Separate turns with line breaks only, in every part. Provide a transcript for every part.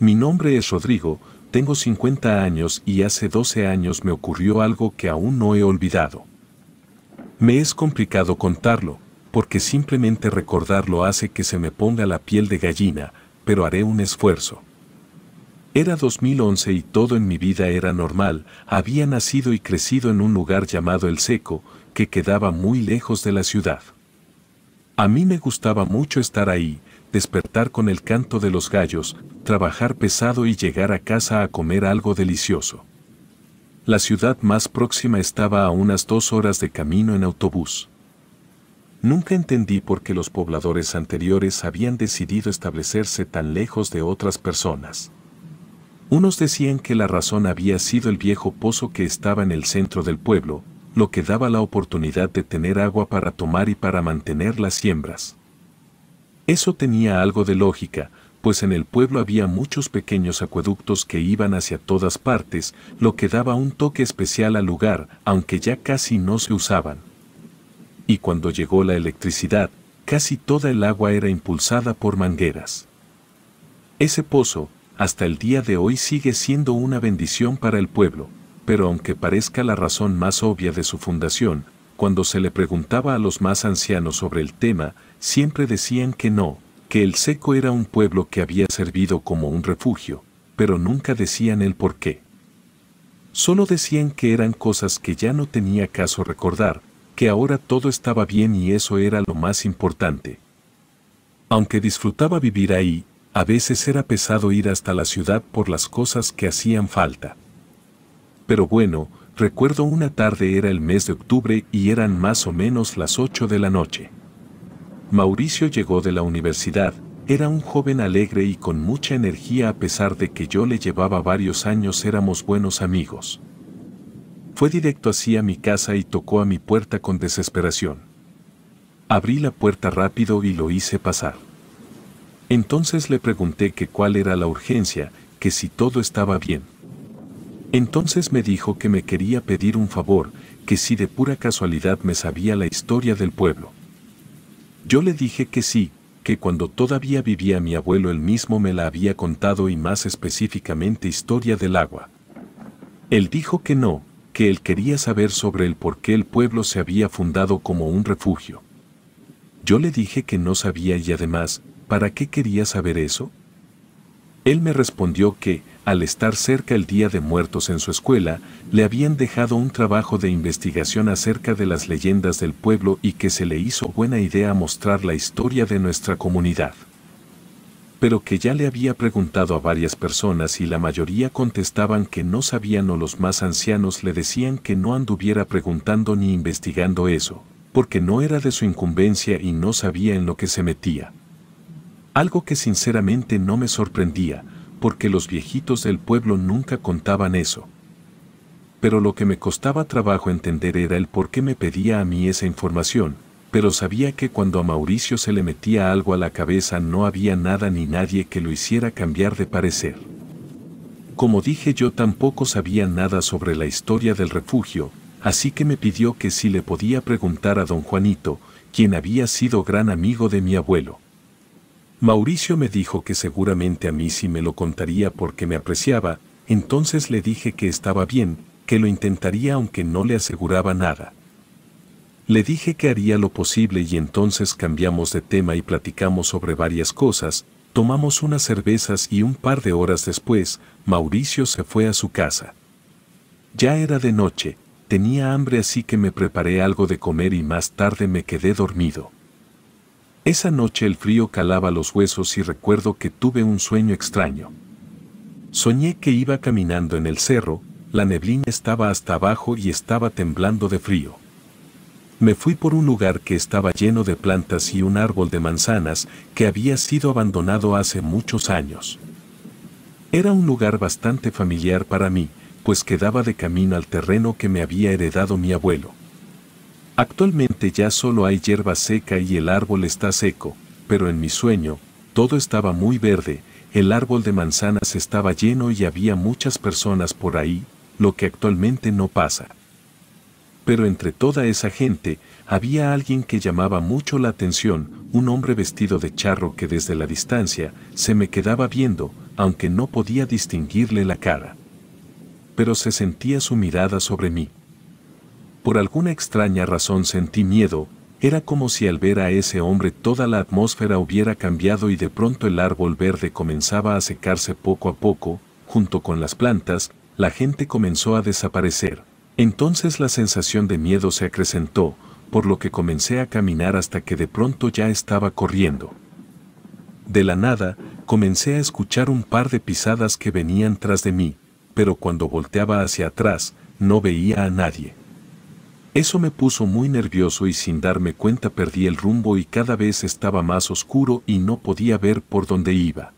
Mi nombre es Rodrigo, tengo 50 años y hace 12 años me ocurrió algo que aún no he olvidado. Me es complicado contarlo, porque simplemente recordarlo hace que se me ponga la piel de gallina, pero haré un esfuerzo. Era 2011 y todo en mi vida era normal, había nacido y crecido en un lugar llamado El Seco, que quedaba muy lejos de la ciudad. A mí me gustaba mucho estar ahí, despertar con el canto de los gallos, trabajar pesado y llegar a casa a comer algo delicioso. La ciudad más próxima estaba a unas dos horas de camino en autobús. Nunca entendí por qué los pobladores anteriores habían decidido establecerse tan lejos de otras personas. Unos decían que la razón había sido el viejo pozo que estaba en el centro del pueblo, lo que daba la oportunidad de tener agua para tomar y para mantener las siembras. Eso tenía algo de lógica, pues en el pueblo había muchos pequeños acueductos que iban hacia todas partes, lo que daba un toque especial al lugar, aunque ya casi no se usaban. Y cuando llegó la electricidad, casi toda el agua era impulsada por mangueras. Ese pozo, hasta el día de hoy sigue siendo una bendición para el pueblo, pero aunque parezca la razón más obvia de su fundación, cuando se le preguntaba a los más ancianos sobre el tema, siempre decían que no, que el seco era un pueblo que había servido como un refugio, pero nunca decían el por qué. Solo decían que eran cosas que ya no tenía caso recordar, que ahora todo estaba bien y eso era lo más importante. Aunque disfrutaba vivir ahí, a veces era pesado ir hasta la ciudad por las cosas que hacían falta. Pero bueno, Recuerdo una tarde era el mes de octubre y eran más o menos las 8 de la noche. Mauricio llegó de la universidad, era un joven alegre y con mucha energía a pesar de que yo le llevaba varios años éramos buenos amigos. Fue directo así a mi casa y tocó a mi puerta con desesperación. Abrí la puerta rápido y lo hice pasar. Entonces le pregunté que cuál era la urgencia, que si todo estaba bien. Entonces me dijo que me quería pedir un favor, que si de pura casualidad me sabía la historia del pueblo. Yo le dije que sí, que cuando todavía vivía mi abuelo él mismo me la había contado y más específicamente historia del agua. Él dijo que no, que él quería saber sobre el por qué el pueblo se había fundado como un refugio. Yo le dije que no sabía y además, ¿para qué quería saber eso? Él me respondió que, al estar cerca el Día de Muertos en su escuela, le habían dejado un trabajo de investigación acerca de las leyendas del pueblo y que se le hizo buena idea mostrar la historia de nuestra comunidad. Pero que ya le había preguntado a varias personas y la mayoría contestaban que no sabían o los más ancianos le decían que no anduviera preguntando ni investigando eso, porque no era de su incumbencia y no sabía en lo que se metía. Algo que sinceramente no me sorprendía, porque los viejitos del pueblo nunca contaban eso. Pero lo que me costaba trabajo entender era el por qué me pedía a mí esa información, pero sabía que cuando a Mauricio se le metía algo a la cabeza no había nada ni nadie que lo hiciera cambiar de parecer. Como dije yo tampoco sabía nada sobre la historia del refugio, así que me pidió que si le podía preguntar a don Juanito, quien había sido gran amigo de mi abuelo. Mauricio me dijo que seguramente a mí sí me lo contaría porque me apreciaba, entonces le dije que estaba bien, que lo intentaría aunque no le aseguraba nada. Le dije que haría lo posible y entonces cambiamos de tema y platicamos sobre varias cosas, tomamos unas cervezas y un par de horas después, Mauricio se fue a su casa. Ya era de noche, tenía hambre así que me preparé algo de comer y más tarde me quedé dormido. Esa noche el frío calaba los huesos y recuerdo que tuve un sueño extraño. Soñé que iba caminando en el cerro, la neblina estaba hasta abajo y estaba temblando de frío. Me fui por un lugar que estaba lleno de plantas y un árbol de manzanas que había sido abandonado hace muchos años. Era un lugar bastante familiar para mí, pues quedaba de camino al terreno que me había heredado mi abuelo. Actualmente ya solo hay hierba seca y el árbol está seco, pero en mi sueño, todo estaba muy verde, el árbol de manzanas estaba lleno y había muchas personas por ahí, lo que actualmente no pasa. Pero entre toda esa gente, había alguien que llamaba mucho la atención, un hombre vestido de charro que desde la distancia se me quedaba viendo, aunque no podía distinguirle la cara. Pero se sentía su mirada sobre mí. Por alguna extraña razón sentí miedo, era como si al ver a ese hombre toda la atmósfera hubiera cambiado y de pronto el árbol verde comenzaba a secarse poco a poco, junto con las plantas, la gente comenzó a desaparecer. Entonces la sensación de miedo se acrecentó, por lo que comencé a caminar hasta que de pronto ya estaba corriendo. De la nada, comencé a escuchar un par de pisadas que venían tras de mí, pero cuando volteaba hacia atrás, no veía a nadie. Eso me puso muy nervioso y sin darme cuenta perdí el rumbo y cada vez estaba más oscuro y no podía ver por dónde iba.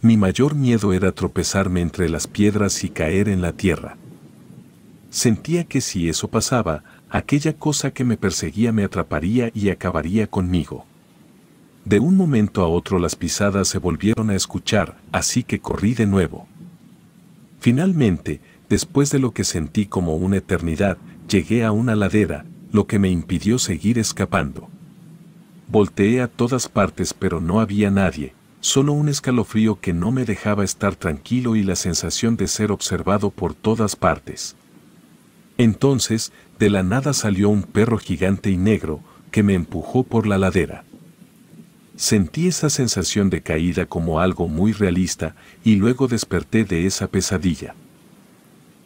Mi mayor miedo era tropezarme entre las piedras y caer en la tierra. Sentía que si eso pasaba, aquella cosa que me perseguía me atraparía y acabaría conmigo. De un momento a otro las pisadas se volvieron a escuchar, así que corrí de nuevo. Finalmente, después de lo que sentí como una eternidad, Llegué a una ladera, lo que me impidió seguir escapando. Volteé a todas partes pero no había nadie, solo un escalofrío que no me dejaba estar tranquilo y la sensación de ser observado por todas partes. Entonces, de la nada salió un perro gigante y negro, que me empujó por la ladera. Sentí esa sensación de caída como algo muy realista y luego desperté de esa pesadilla.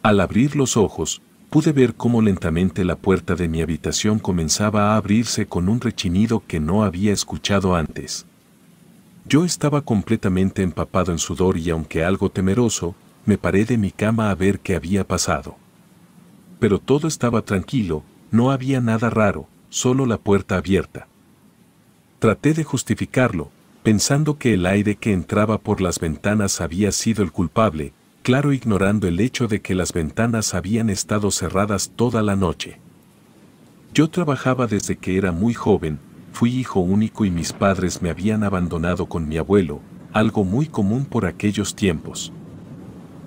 Al abrir los ojos, pude ver cómo lentamente la puerta de mi habitación comenzaba a abrirse con un rechinido que no había escuchado antes. Yo estaba completamente empapado en sudor y aunque algo temeroso, me paré de mi cama a ver qué había pasado. Pero todo estaba tranquilo, no había nada raro, solo la puerta abierta. Traté de justificarlo, pensando que el aire que entraba por las ventanas había sido el culpable, claro ignorando el hecho de que las ventanas habían estado cerradas toda la noche. Yo trabajaba desde que era muy joven, fui hijo único y mis padres me habían abandonado con mi abuelo, algo muy común por aquellos tiempos.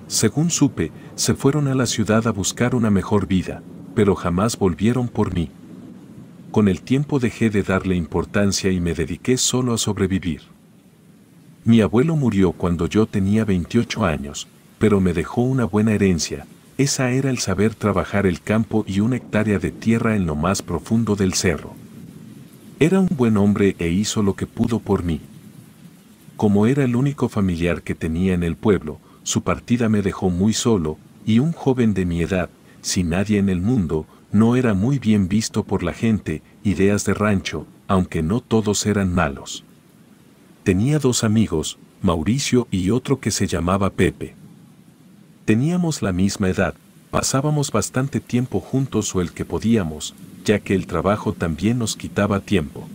Según supe, se fueron a la ciudad a buscar una mejor vida, pero jamás volvieron por mí. Con el tiempo dejé de darle importancia y me dediqué solo a sobrevivir. Mi abuelo murió cuando yo tenía 28 años, pero me dejó una buena herencia, esa era el saber trabajar el campo y una hectárea de tierra en lo más profundo del cerro. Era un buen hombre e hizo lo que pudo por mí. Como era el único familiar que tenía en el pueblo, su partida me dejó muy solo, y un joven de mi edad, sin nadie en el mundo, no era muy bien visto por la gente, ideas de rancho, aunque no todos eran malos. Tenía dos amigos, Mauricio y otro que se llamaba Pepe. Teníamos la misma edad, pasábamos bastante tiempo juntos o el que podíamos, ya que el trabajo también nos quitaba tiempo.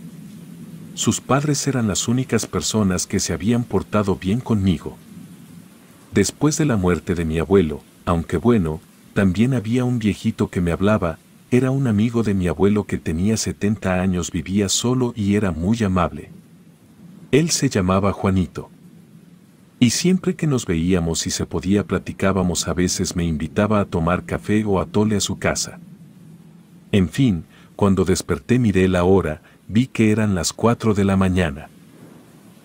Sus padres eran las únicas personas que se habían portado bien conmigo. Después de la muerte de mi abuelo, aunque bueno, también había un viejito que me hablaba, era un amigo de mi abuelo que tenía 70 años, vivía solo y era muy amable. Él se llamaba Juanito. Y siempre que nos veíamos y se podía platicábamos a veces me invitaba a tomar café o atole a su casa. En fin, cuando desperté miré la hora, vi que eran las 4 de la mañana.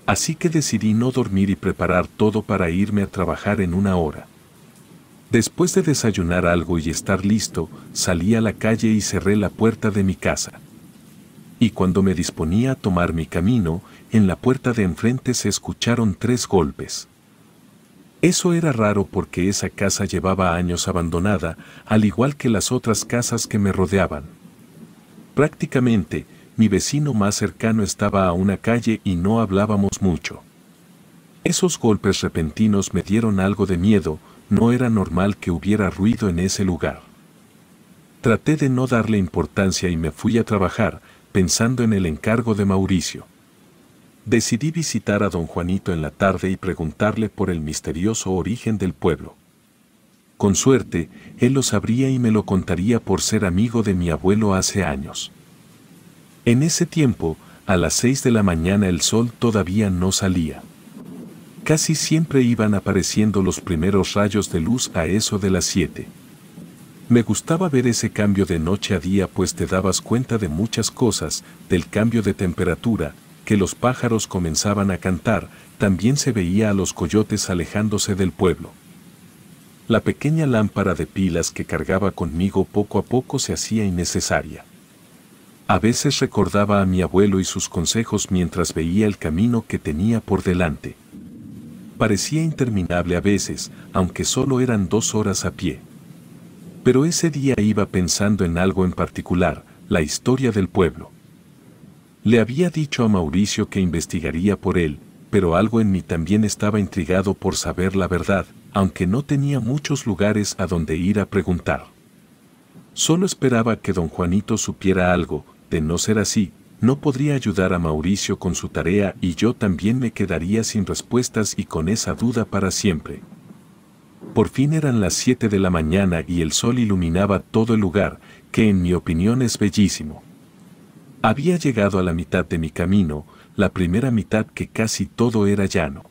Así que decidí no dormir y preparar todo para irme a trabajar en una hora. Después de desayunar algo y estar listo, salí a la calle y cerré la puerta de mi casa y cuando me disponía a tomar mi camino, en la puerta de enfrente se escucharon tres golpes. Eso era raro porque esa casa llevaba años abandonada, al igual que las otras casas que me rodeaban. Prácticamente, mi vecino más cercano estaba a una calle y no hablábamos mucho. Esos golpes repentinos me dieron algo de miedo, no era normal que hubiera ruido en ese lugar. Traté de no darle importancia y me fui a trabajar, pensando en el encargo de Mauricio. Decidí visitar a don Juanito en la tarde y preguntarle por el misterioso origen del pueblo. Con suerte, él lo sabría y me lo contaría por ser amigo de mi abuelo hace años. En ese tiempo, a las seis de la mañana el sol todavía no salía. Casi siempre iban apareciendo los primeros rayos de luz a eso de las siete. Me gustaba ver ese cambio de noche a día pues te dabas cuenta de muchas cosas, del cambio de temperatura, que los pájaros comenzaban a cantar, también se veía a los coyotes alejándose del pueblo. La pequeña lámpara de pilas que cargaba conmigo poco a poco se hacía innecesaria. A veces recordaba a mi abuelo y sus consejos mientras veía el camino que tenía por delante. Parecía interminable a veces, aunque solo eran dos horas a pie. Pero ese día iba pensando en algo en particular, la historia del pueblo. Le había dicho a Mauricio que investigaría por él, pero algo en mí también estaba intrigado por saber la verdad, aunque no tenía muchos lugares a donde ir a preguntar. Solo esperaba que don Juanito supiera algo, de no ser así, no podría ayudar a Mauricio con su tarea y yo también me quedaría sin respuestas y con esa duda para siempre. Por fin eran las 7 de la mañana y el sol iluminaba todo el lugar, que en mi opinión es bellísimo. Había llegado a la mitad de mi camino, la primera mitad que casi todo era llano.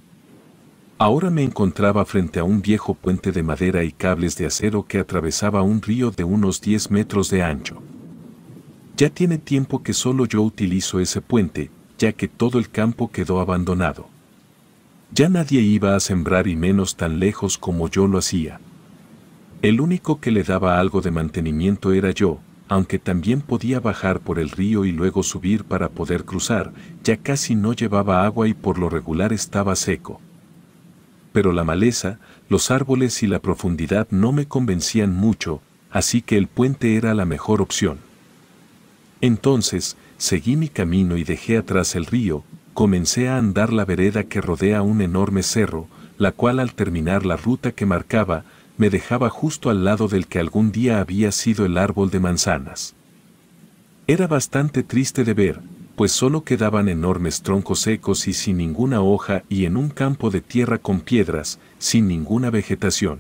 Ahora me encontraba frente a un viejo puente de madera y cables de acero que atravesaba un río de unos 10 metros de ancho. Ya tiene tiempo que solo yo utilizo ese puente, ya que todo el campo quedó abandonado. Ya nadie iba a sembrar y menos tan lejos como yo lo hacía. El único que le daba algo de mantenimiento era yo, aunque también podía bajar por el río y luego subir para poder cruzar, ya casi no llevaba agua y por lo regular estaba seco. Pero la maleza, los árboles y la profundidad no me convencían mucho, así que el puente era la mejor opción. Entonces, seguí mi camino y dejé atrás el río, comencé a andar la vereda que rodea un enorme cerro, la cual al terminar la ruta que marcaba, me dejaba justo al lado del que algún día había sido el árbol de manzanas. Era bastante triste de ver, pues solo quedaban enormes troncos secos y sin ninguna hoja y en un campo de tierra con piedras, sin ninguna vegetación.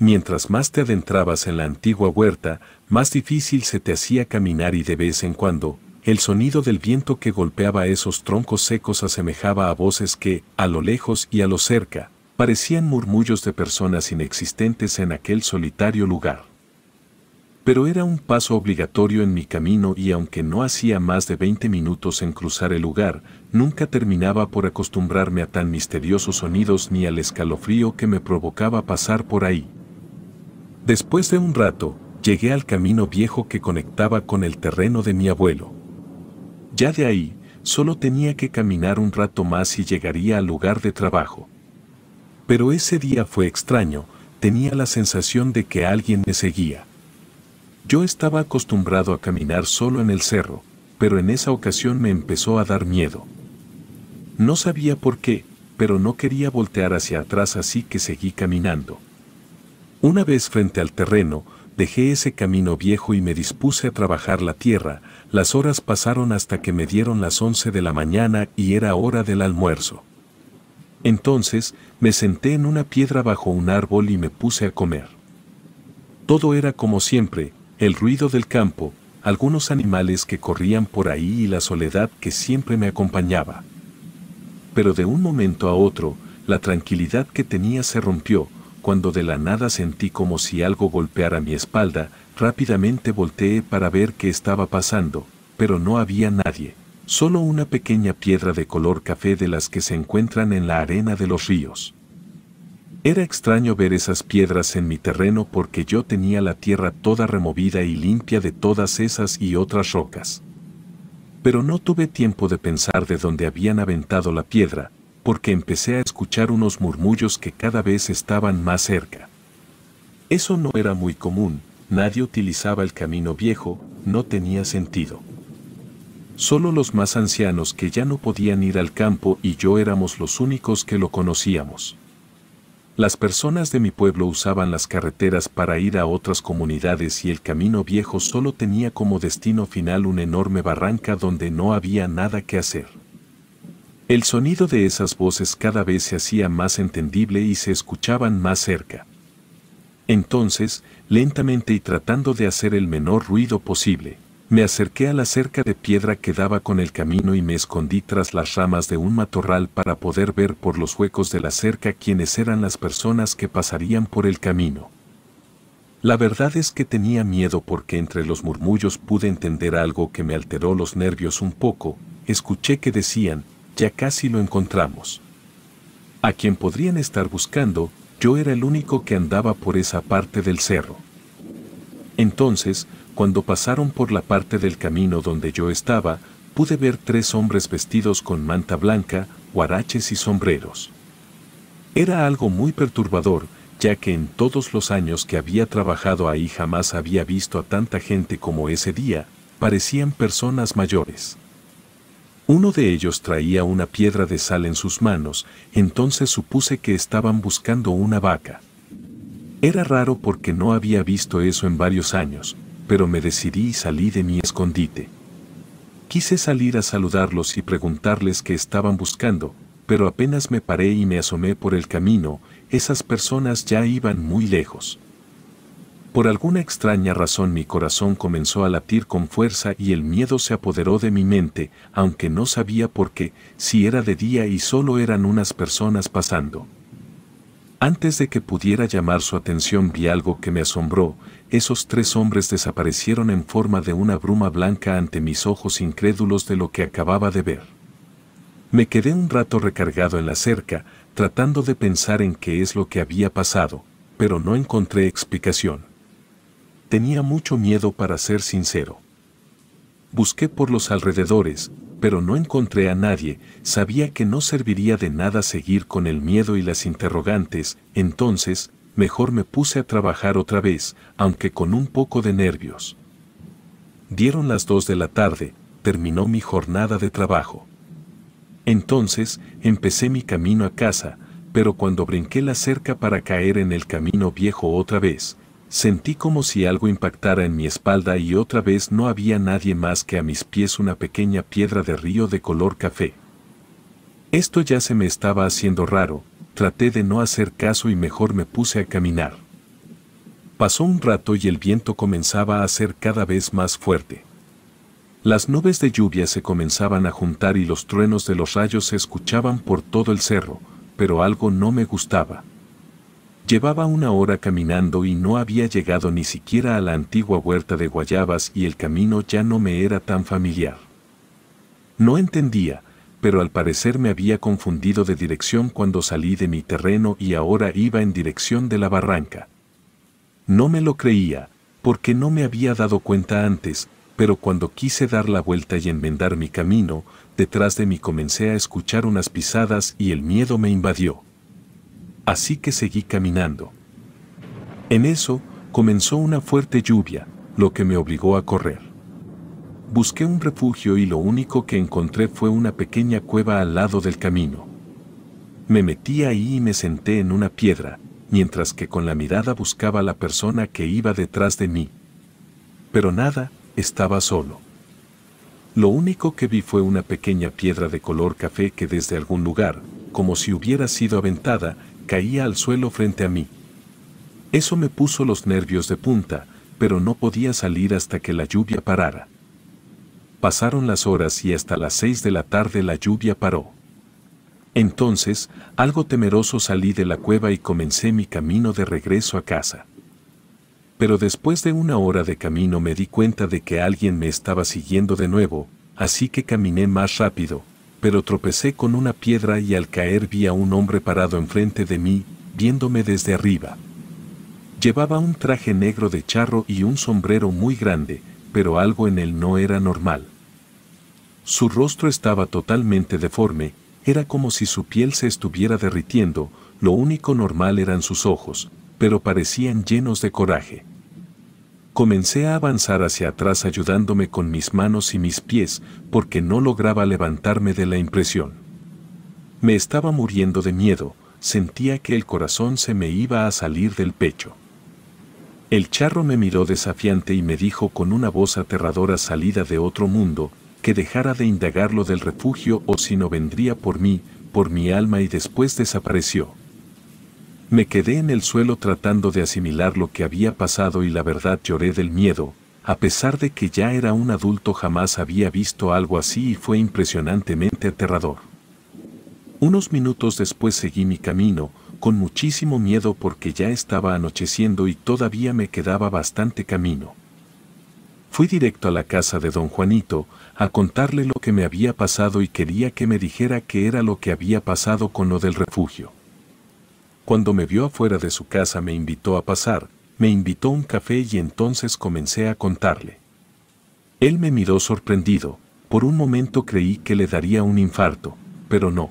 Mientras más te adentrabas en la antigua huerta, más difícil se te hacía caminar y de vez en cuando, el sonido del viento que golpeaba esos troncos secos asemejaba a voces que, a lo lejos y a lo cerca, parecían murmullos de personas inexistentes en aquel solitario lugar. Pero era un paso obligatorio en mi camino y aunque no hacía más de 20 minutos en cruzar el lugar, nunca terminaba por acostumbrarme a tan misteriosos sonidos ni al escalofrío que me provocaba pasar por ahí. Después de un rato, llegué al camino viejo que conectaba con el terreno de mi abuelo. Ya de ahí, solo tenía que caminar un rato más y llegaría al lugar de trabajo. Pero ese día fue extraño, tenía la sensación de que alguien me seguía. Yo estaba acostumbrado a caminar solo en el cerro, pero en esa ocasión me empezó a dar miedo. No sabía por qué, pero no quería voltear hacia atrás así que seguí caminando. Una vez frente al terreno, dejé ese camino viejo y me dispuse a trabajar la tierra, las horas pasaron hasta que me dieron las once de la mañana y era hora del almuerzo. Entonces me senté en una piedra bajo un árbol y me puse a comer. Todo era como siempre, el ruido del campo, algunos animales que corrían por ahí y la soledad que siempre me acompañaba. Pero de un momento a otro, la tranquilidad que tenía se rompió, cuando de la nada sentí como si algo golpeara mi espalda, rápidamente volteé para ver qué estaba pasando, pero no había nadie, solo una pequeña piedra de color café de las que se encuentran en la arena de los ríos. Era extraño ver esas piedras en mi terreno porque yo tenía la tierra toda removida y limpia de todas esas y otras rocas. Pero no tuve tiempo de pensar de dónde habían aventado la piedra, porque empecé a escuchar unos murmullos que cada vez estaban más cerca. Eso no era muy común, nadie utilizaba el camino viejo, no tenía sentido. Solo los más ancianos que ya no podían ir al campo y yo éramos los únicos que lo conocíamos. Las personas de mi pueblo usaban las carreteras para ir a otras comunidades y el camino viejo solo tenía como destino final una enorme barranca donde no había nada que hacer. El sonido de esas voces cada vez se hacía más entendible y se escuchaban más cerca. Entonces, lentamente y tratando de hacer el menor ruido posible, me acerqué a la cerca de piedra que daba con el camino y me escondí tras las ramas de un matorral para poder ver por los huecos de la cerca quiénes eran las personas que pasarían por el camino. La verdad es que tenía miedo porque entre los murmullos pude entender algo que me alteró los nervios un poco, escuché que decían, ya casi lo encontramos. A quien podrían estar buscando, yo era el único que andaba por esa parte del cerro. Entonces, cuando pasaron por la parte del camino donde yo estaba, pude ver tres hombres vestidos con manta blanca, guaraches y sombreros. Era algo muy perturbador, ya que en todos los años que había trabajado ahí jamás había visto a tanta gente como ese día, parecían personas mayores. Uno de ellos traía una piedra de sal en sus manos, entonces supuse que estaban buscando una vaca. Era raro porque no había visto eso en varios años, pero me decidí y salí de mi escondite. Quise salir a saludarlos y preguntarles qué estaban buscando, pero apenas me paré y me asomé por el camino, esas personas ya iban muy lejos. Por alguna extraña razón mi corazón comenzó a latir con fuerza y el miedo se apoderó de mi mente, aunque no sabía por qué, si era de día y solo eran unas personas pasando. Antes de que pudiera llamar su atención vi algo que me asombró, esos tres hombres desaparecieron en forma de una bruma blanca ante mis ojos incrédulos de lo que acababa de ver. Me quedé un rato recargado en la cerca, tratando de pensar en qué es lo que había pasado, pero no encontré explicación. Tenía mucho miedo para ser sincero. Busqué por los alrededores, pero no encontré a nadie, sabía que no serviría de nada seguir con el miedo y las interrogantes, entonces, mejor me puse a trabajar otra vez, aunque con un poco de nervios. Dieron las dos de la tarde, terminó mi jornada de trabajo. Entonces, empecé mi camino a casa, pero cuando brinqué la cerca para caer en el camino viejo otra vez, Sentí como si algo impactara en mi espalda y otra vez no había nadie más que a mis pies una pequeña piedra de río de color café. Esto ya se me estaba haciendo raro, traté de no hacer caso y mejor me puse a caminar. Pasó un rato y el viento comenzaba a ser cada vez más fuerte. Las nubes de lluvia se comenzaban a juntar y los truenos de los rayos se escuchaban por todo el cerro, pero algo no me gustaba. Llevaba una hora caminando y no había llegado ni siquiera a la antigua huerta de guayabas y el camino ya no me era tan familiar. No entendía, pero al parecer me había confundido de dirección cuando salí de mi terreno y ahora iba en dirección de la barranca. No me lo creía, porque no me había dado cuenta antes, pero cuando quise dar la vuelta y enmendar mi camino, detrás de mí comencé a escuchar unas pisadas y el miedo me invadió así que seguí caminando. En eso, comenzó una fuerte lluvia, lo que me obligó a correr. Busqué un refugio y lo único que encontré fue una pequeña cueva al lado del camino. Me metí ahí y me senté en una piedra, mientras que con la mirada buscaba a la persona que iba detrás de mí. Pero nada, estaba solo. Lo único que vi fue una pequeña piedra de color café que desde algún lugar, como si hubiera sido aventada, caía al suelo frente a mí. Eso me puso los nervios de punta, pero no podía salir hasta que la lluvia parara. Pasaron las horas y hasta las seis de la tarde la lluvia paró. Entonces, algo temeroso salí de la cueva y comencé mi camino de regreso a casa. Pero después de una hora de camino me di cuenta de que alguien me estaba siguiendo de nuevo, así que caminé más rápido, pero tropecé con una piedra y al caer vi a un hombre parado enfrente de mí, viéndome desde arriba. Llevaba un traje negro de charro y un sombrero muy grande, pero algo en él no era normal. Su rostro estaba totalmente deforme, era como si su piel se estuviera derritiendo, lo único normal eran sus ojos, pero parecían llenos de coraje. Comencé a avanzar hacia atrás ayudándome con mis manos y mis pies porque no lograba levantarme de la impresión. Me estaba muriendo de miedo, sentía que el corazón se me iba a salir del pecho. El charro me miró desafiante y me dijo con una voz aterradora salida de otro mundo, que dejara de indagar lo del refugio o si no vendría por mí, por mi alma y después desapareció. Me quedé en el suelo tratando de asimilar lo que había pasado y la verdad lloré del miedo, a pesar de que ya era un adulto jamás había visto algo así y fue impresionantemente aterrador. Unos minutos después seguí mi camino, con muchísimo miedo porque ya estaba anocheciendo y todavía me quedaba bastante camino. Fui directo a la casa de don Juanito, a contarle lo que me había pasado y quería que me dijera qué era lo que había pasado con lo del refugio. Cuando me vio afuera de su casa me invitó a pasar, me invitó un café y entonces comencé a contarle. Él me miró sorprendido, por un momento creí que le daría un infarto, pero no.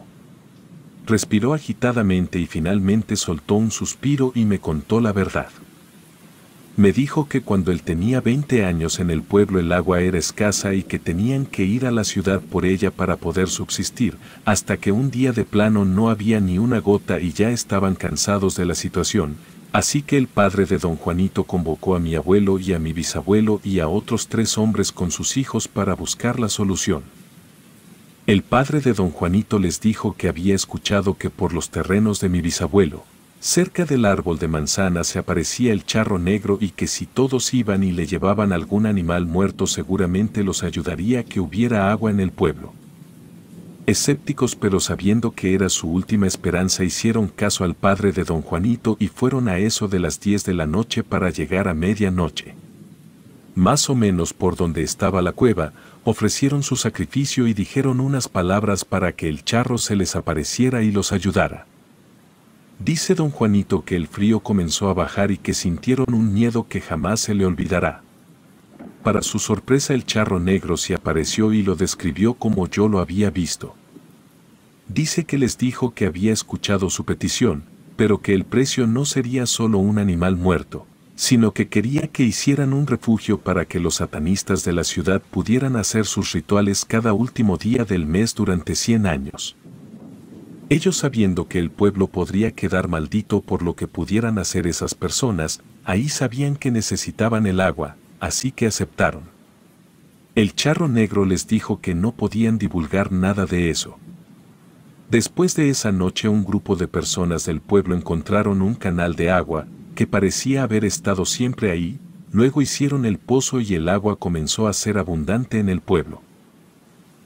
Respiró agitadamente y finalmente soltó un suspiro y me contó la verdad. Me dijo que cuando él tenía 20 años en el pueblo el agua era escasa y que tenían que ir a la ciudad por ella para poder subsistir, hasta que un día de plano no había ni una gota y ya estaban cansados de la situación, así que el padre de don Juanito convocó a mi abuelo y a mi bisabuelo y a otros tres hombres con sus hijos para buscar la solución. El padre de don Juanito les dijo que había escuchado que por los terrenos de mi bisabuelo, Cerca del árbol de manzana se aparecía el charro negro y que si todos iban y le llevaban algún animal muerto seguramente los ayudaría que hubiera agua en el pueblo. Escépticos pero sabiendo que era su última esperanza hicieron caso al padre de don Juanito y fueron a eso de las 10 de la noche para llegar a medianoche. Más o menos por donde estaba la cueva, ofrecieron su sacrificio y dijeron unas palabras para que el charro se les apareciera y los ayudara. Dice don Juanito que el frío comenzó a bajar y que sintieron un miedo que jamás se le olvidará. Para su sorpresa el charro negro se apareció y lo describió como yo lo había visto. Dice que les dijo que había escuchado su petición, pero que el precio no sería solo un animal muerto, sino que quería que hicieran un refugio para que los satanistas de la ciudad pudieran hacer sus rituales cada último día del mes durante 100 años. Ellos sabiendo que el pueblo podría quedar maldito por lo que pudieran hacer esas personas, ahí sabían que necesitaban el agua, así que aceptaron. El charro negro les dijo que no podían divulgar nada de eso. Después de esa noche un grupo de personas del pueblo encontraron un canal de agua, que parecía haber estado siempre ahí, luego hicieron el pozo y el agua comenzó a ser abundante en el pueblo.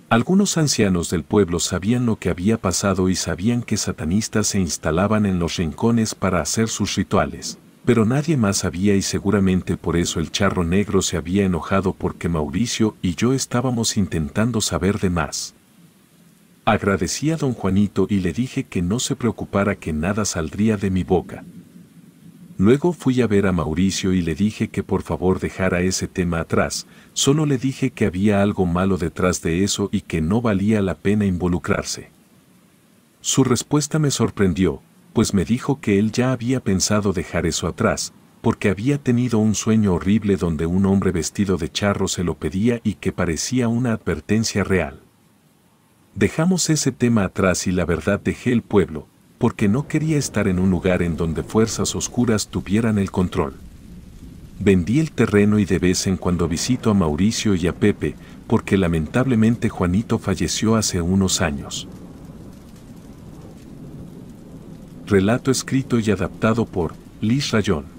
Algunos ancianos del pueblo sabían lo que había pasado y sabían que satanistas se instalaban en los rincones para hacer sus rituales, pero nadie más sabía y seguramente por eso el charro negro se había enojado porque Mauricio y yo estábamos intentando saber de más. Agradecí a don Juanito y le dije que no se preocupara que nada saldría de mi boca. Luego fui a ver a Mauricio y le dije que por favor dejara ese tema atrás, Solo le dije que había algo malo detrás de eso y que no valía la pena involucrarse. Su respuesta me sorprendió, pues me dijo que él ya había pensado dejar eso atrás, porque había tenido un sueño horrible donde un hombre vestido de charro se lo pedía y que parecía una advertencia real. Dejamos ese tema atrás y la verdad dejé el pueblo, porque no quería estar en un lugar en donde fuerzas oscuras tuvieran el control. Vendí el terreno y de vez en cuando visito a Mauricio y a Pepe, porque lamentablemente Juanito falleció hace unos años. Relato escrito y adaptado por Liz Rayón.